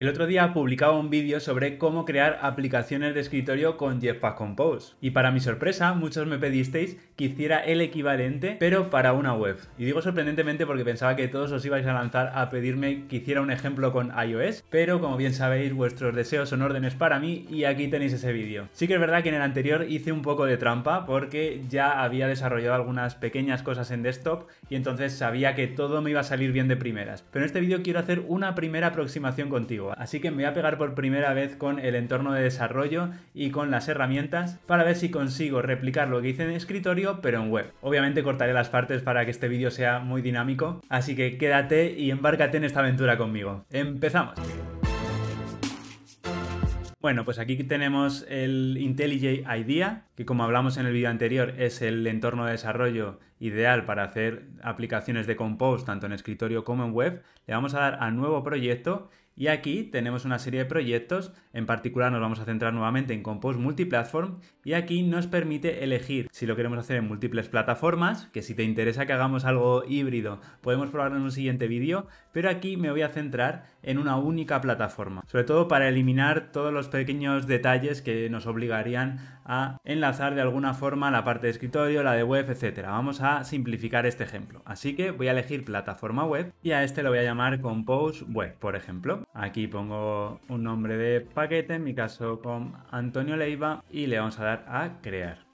El otro día publicaba un vídeo sobre cómo crear aplicaciones de escritorio con Jetpack Compose. Y para mi sorpresa, muchos me pedisteis que hiciera el equivalente, pero para una web. Y digo sorprendentemente porque pensaba que todos os ibais a lanzar a pedirme que hiciera un ejemplo con iOS, pero como bien sabéis, vuestros deseos son órdenes para mí y aquí tenéis ese vídeo. Sí que es verdad que en el anterior hice un poco de trampa porque ya había desarrollado algunas pequeñas cosas en desktop y entonces sabía que todo me iba a salir bien de primeras. Pero en este vídeo quiero hacer una primera aproximación contigo. Así que me voy a pegar por primera vez con el entorno de desarrollo y con las herramientas para ver si consigo replicar lo que hice en escritorio pero en web. Obviamente cortaré las partes para que este vídeo sea muy dinámico, así que quédate y embárcate en esta aventura conmigo. ¡Empezamos! Bueno, pues aquí tenemos el IntelliJ IDEA, que como hablamos en el vídeo anterior es el entorno de desarrollo ideal para hacer aplicaciones de Compose tanto en escritorio como en web, le vamos a dar a nuevo proyecto y aquí tenemos una serie de proyectos, en particular nos vamos a centrar nuevamente en Compose Multiplatform y aquí nos permite elegir si lo queremos hacer en múltiples plataformas, que si te interesa que hagamos algo híbrido podemos probarlo en un siguiente vídeo, pero aquí me voy a centrar en una única plataforma, sobre todo para eliminar todos los pequeños detalles que nos obligarían a enlazar de alguna forma la parte de escritorio, la de web, etcétera. Vamos a simplificar este ejemplo. Así que voy a elegir plataforma web y a este lo voy a llamar Compose Web, por ejemplo. Aquí pongo un nombre de paquete, en mi caso con Antonio Leiva, y le vamos a dar a crear.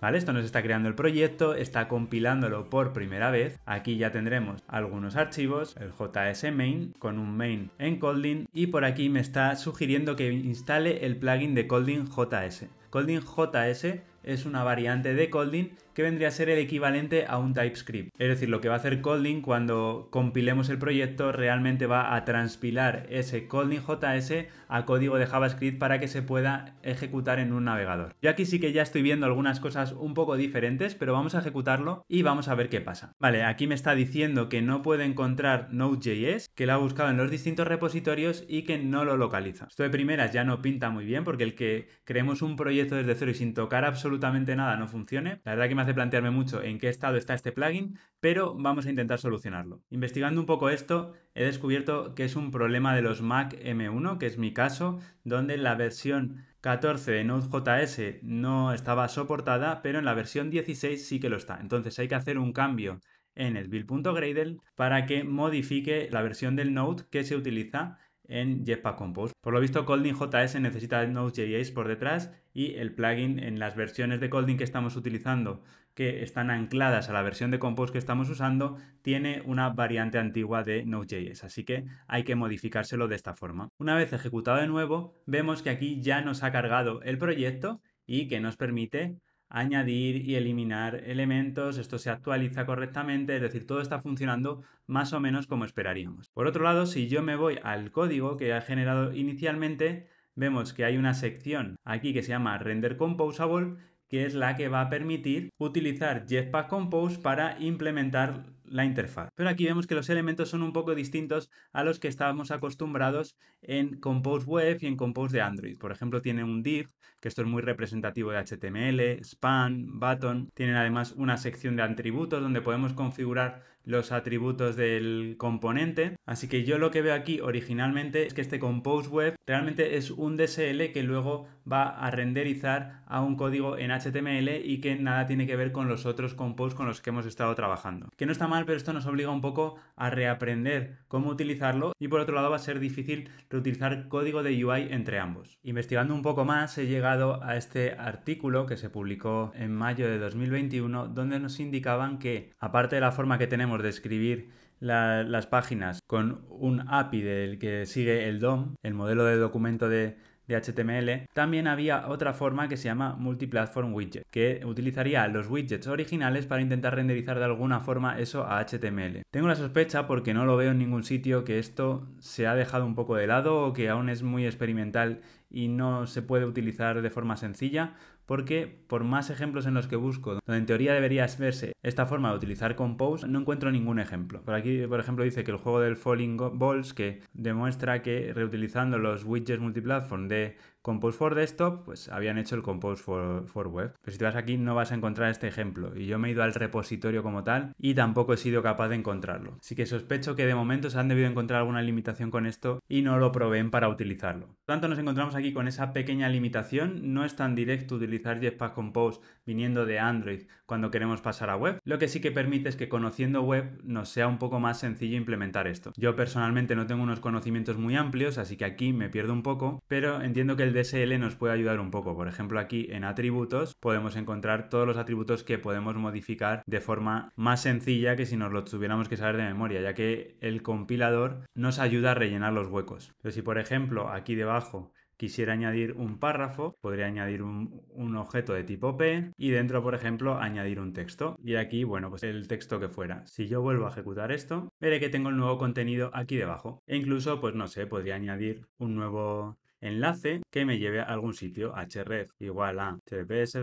¿Vale? Esto nos está creando el proyecto, está compilándolo por primera vez. Aquí ya tendremos algunos archivos, el JS main con un main en Colding y por aquí me está sugiriendo que instale el plugin de Colding JS. Colding JS es una variante de Colding que vendría a ser el equivalente a un TypeScript. Es decir, lo que va a hacer Kotlin cuando compilemos el proyecto realmente va a transpilar ese Kotlin JS a código de JavaScript para que se pueda ejecutar en un navegador. Yo aquí sí que ya estoy viendo algunas cosas un poco diferentes, pero vamos a ejecutarlo y vamos a ver qué pasa. Vale, aquí me está diciendo que no puede encontrar Node.js, que lo ha buscado en los distintos repositorios y que no lo localiza. Esto de primeras ya no pinta muy bien porque el que creemos un proyecto desde cero y sin tocar absolutamente nada no funcione, la verdad que me hace plantearme mucho en qué estado está este plugin, pero vamos a intentar solucionarlo. Investigando un poco esto, he descubierto que es un problema de los Mac M1, que es mi caso, donde en la versión 14 de Node.js no estaba soportada, pero en la versión 16 sí que lo está. Entonces hay que hacer un cambio en el build.gradle para que modifique la versión del Node que se utiliza en Jetpack Compose. Por lo visto, Colding JS necesita Node.js por detrás y el plugin en las versiones de Colding que estamos utilizando, que están ancladas a la versión de Compose que estamos usando, tiene una variante antigua de Node.js, así que hay que modificárselo de esta forma. Una vez ejecutado de nuevo, vemos que aquí ya nos ha cargado el proyecto y que nos permite añadir y eliminar elementos, esto se actualiza correctamente, es decir, todo está funcionando más o menos como esperaríamos. Por otro lado, si yo me voy al código que ha generado inicialmente, vemos que hay una sección aquí que se llama Render Composable, que es la que va a permitir utilizar Jetpack Compose para implementar la interfaz. Pero aquí vemos que los elementos son un poco distintos a los que estábamos acostumbrados en Compose Web y en Compose de Android. Por ejemplo, tiene un div, que esto es muy representativo de HTML, span, button. Tienen además una sección de atributos donde podemos configurar los atributos del componente. Así que yo lo que veo aquí originalmente es que este compose web realmente es un DSL que luego va a renderizar a un código en HTML y que nada tiene que ver con los otros compose con los que hemos estado trabajando. Que no está mal, pero esto nos obliga un poco a reaprender cómo utilizarlo y por otro lado va a ser difícil reutilizar código de UI entre ambos. Investigando un poco más he llegado a este artículo que se publicó en mayo de 2021 donde nos indicaban que aparte de la forma que tenemos de escribir las páginas con un API del que sigue el DOM, el modelo de documento de HTML, también había otra forma que se llama Multiplatform Widget, que utilizaría los widgets originales para intentar renderizar de alguna forma eso a HTML. Tengo la sospecha porque no lo veo en ningún sitio que esto se ha dejado un poco de lado o que aún es muy experimental y no se puede utilizar de forma sencilla, porque por más ejemplos en los que busco, donde en teoría debería verse esta forma de utilizar Compose, no encuentro ningún ejemplo. Por aquí, por ejemplo, dice que el juego del Falling Balls, que demuestra que reutilizando los widgets multiplatform de Compose for Desktop, pues habían hecho el Compose for, Web. Pero si te vas aquí no vas a encontrar este ejemplo. Y yo me he ido al repositorio como tal y tampoco he sido capaz de encontrarlo. Así que sospecho que de momento se han debido encontrar alguna limitación con esto y no lo proveen para utilizarlo. Por tanto, nos encontramos aquí con esa pequeña limitación. No es tan directo utilizar Jetpack Compose viniendo de Android cuando queremos pasar a web, lo que sí que permite es que conociendo web nos sea un poco más sencillo implementar esto. Yo personalmente no tengo unos conocimientos muy amplios, así que aquí me pierdo un poco, pero entiendo que el DSL nos puede ayudar un poco. Por ejemplo, aquí en atributos podemos encontrar todos los atributos que podemos modificar de forma más sencilla que si nos lo tuviéramos que saber de memoria, ya que el compilador nos ayuda a rellenar los huecos. Pero si por ejemplo aquí debajo quisiera añadir un párrafo, podría añadir un, objeto de tipo P y dentro, por ejemplo, añadir un texto. Y aquí, bueno, pues el texto que fuera. Si yo vuelvo a ejecutar esto, veré que tengo el nuevo contenido aquí debajo. E incluso, pues no sé, podría añadir un nuevo enlace que me lleve a algún sitio href igual a https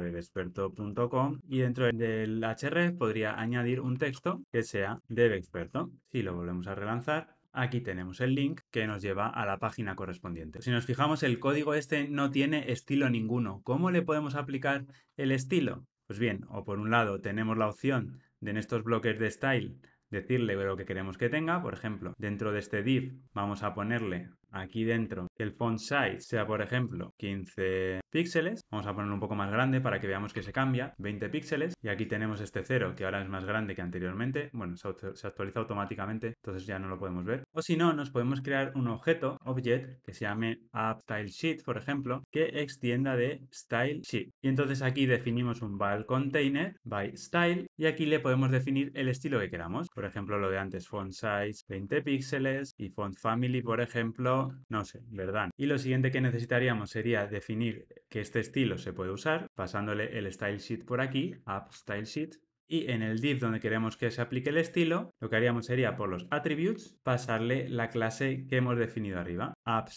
bebexperto.com y dentro del href podría añadir un texto que sea devexperto Si lo volvemos a relanzar, Aquí tenemos el link que nos lleva a la página correspondiente. Si nos fijamos, el código este no tiene estilo ninguno. ¿Cómo le podemos aplicar el estilo? Pues bien, o por un lado tenemos la opción de en estos bloques de style decirle lo que queremos que tenga. Por ejemplo, dentro de este div vamos a ponerle aquí dentro el font size sea, por ejemplo, 15 píxeles. Vamos a ponerlo un poco más grande para que veamos que se cambia, 20 píxeles. Y aquí tenemos este 0, que ahora es más grande que anteriormente. Bueno, se, actualiza automáticamente, entonces ya no lo podemos ver. O si no, nos podemos crear un objeto, object, que se llame app style sheet, por ejemplo, que extienda de style sheet. Y entonces aquí definimos un val container by style y aquí le podemos definir el estilo que queramos. Por ejemplo, lo de antes, font size 20 píxeles y font family, por ejemplo, no sé, ¿verdad? Y lo siguiente que necesitaríamos sería definir que este estilo se puede usar, pasándole el style sheet por aquí, app style sheet, y en el div donde queremos que se aplique el estilo, lo que haríamos sería por los attributes pasarle la clase que hemos definido arriba, app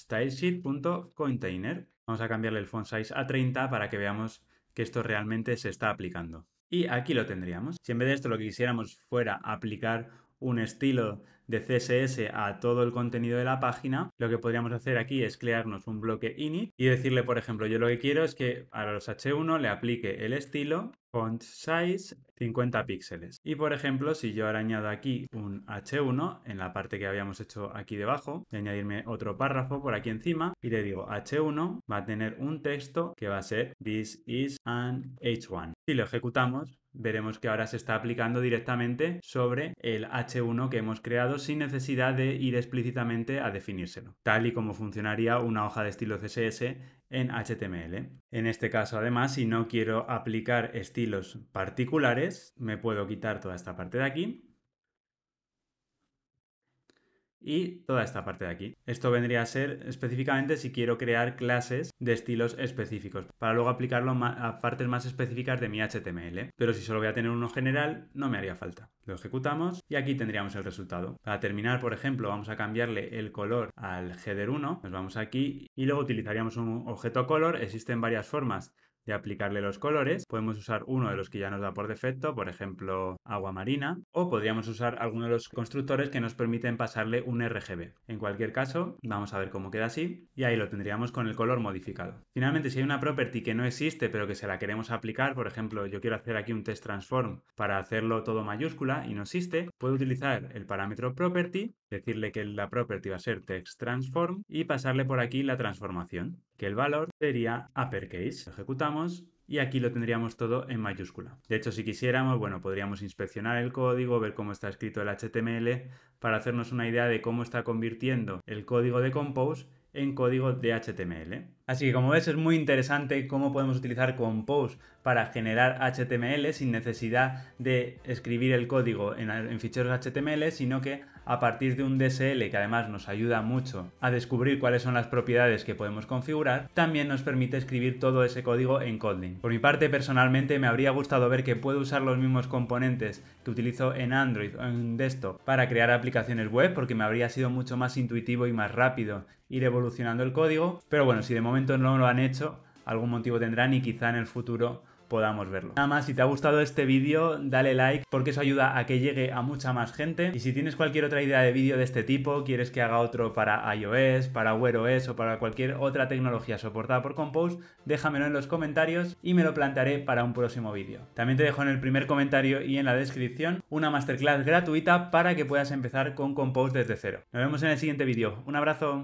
.container. Vamos a cambiarle el font size a 30 para que veamos que esto realmente se está aplicando. Y aquí lo tendríamos. Si en vez de esto lo que quisiéramos fuera aplicar un estilo de CSS a todo el contenido de la página, lo que podríamos hacer aquí es crearnos un bloque init y decirle, por ejemplo, yo lo que quiero es que a los h1 le aplique el estilo font size 50 píxeles. Y por ejemplo, si yo ahora añado aquí un h1 en la parte que habíamos hecho aquí debajo, añadirme otro párrafo por aquí encima y le digo h1 va a tener un texto que va a ser this is an h1. Si lo ejecutamos, Veremos que ahora se está aplicando directamente sobre el H1 que hemos creado sin necesidad de ir explícitamente a definírselo, tal y como funcionaría una hoja de estilo CSS en HTML. En este caso, además, si no quiero aplicar estilos particulares, me puedo quitar toda esta parte de aquí y toda esta parte de aquí. Esto vendría a ser específicamente si quiero crear clases de estilos específicos para luego aplicarlo a partes más específicas de mi HTML. Pero si solo voy a tener uno general, no me haría falta. Lo ejecutamos y aquí tendríamos el resultado. Para terminar, por ejemplo, vamos a cambiarle el color al header 1, nos vamos aquí y luego utilizaríamos un objeto color. Existen varias formas de aplicarle los colores. Podemos usar uno de los que ya nos da por defecto, por ejemplo agua marina, o podríamos usar alguno de los constructores que nos permiten pasarle un RGB. En cualquier caso, vamos a ver cómo queda así y ahí lo tendríamos con el color modificado. Finalmente, si hay una property que no existe pero que se la queremos aplicar, por ejemplo, yo quiero hacer aquí un test transform para hacerlo todo mayúscula y no existe, puedo utilizar el parámetro property decirle que la property va a ser text transform y pasarle por aquí la transformación, que el valor sería uppercase. Lo ejecutamos y aquí lo tendríamos todo en mayúscula. De hecho, si quisiéramos, bueno, podríamos inspeccionar el código, ver cómo está escrito el HTML para hacernos una idea de cómo está convirtiendo el código de Compose en código de HTML. Así que como ves es muy interesante cómo podemos utilizar Compose para generar HTML sin necesidad de escribir el código en, ficheros HTML, sino que a partir de un DSL que además nos ayuda mucho a descubrir cuáles son las propiedades que podemos configurar, también nos permite escribir todo ese código en Kotlin. Por mi parte personalmente me habría gustado ver que puedo usar los mismos componentes que utilizo en Android o en desktop para crear aplicaciones web porque me habría sido mucho más intuitivo y más rápido ir evolucionando el código, pero bueno, si de momento no lo han hecho, algún motivo tendrán y quizá en el futuro podamos verlo. Nada más, si te ha gustado este vídeo, dale like porque eso ayuda a que llegue a mucha más gente. Y si tienes cualquier otra idea de vídeo de este tipo, quieres que haga otro para iOS, para Wear OS o para cualquier otra tecnología soportada por Compose, déjamelo en los comentarios y me lo plantearé para un próximo vídeo. También te dejo en el primer comentario y en la descripción una masterclass gratuita para que puedas empezar con Compose desde cero. Nos vemos en el siguiente vídeo. Un abrazo.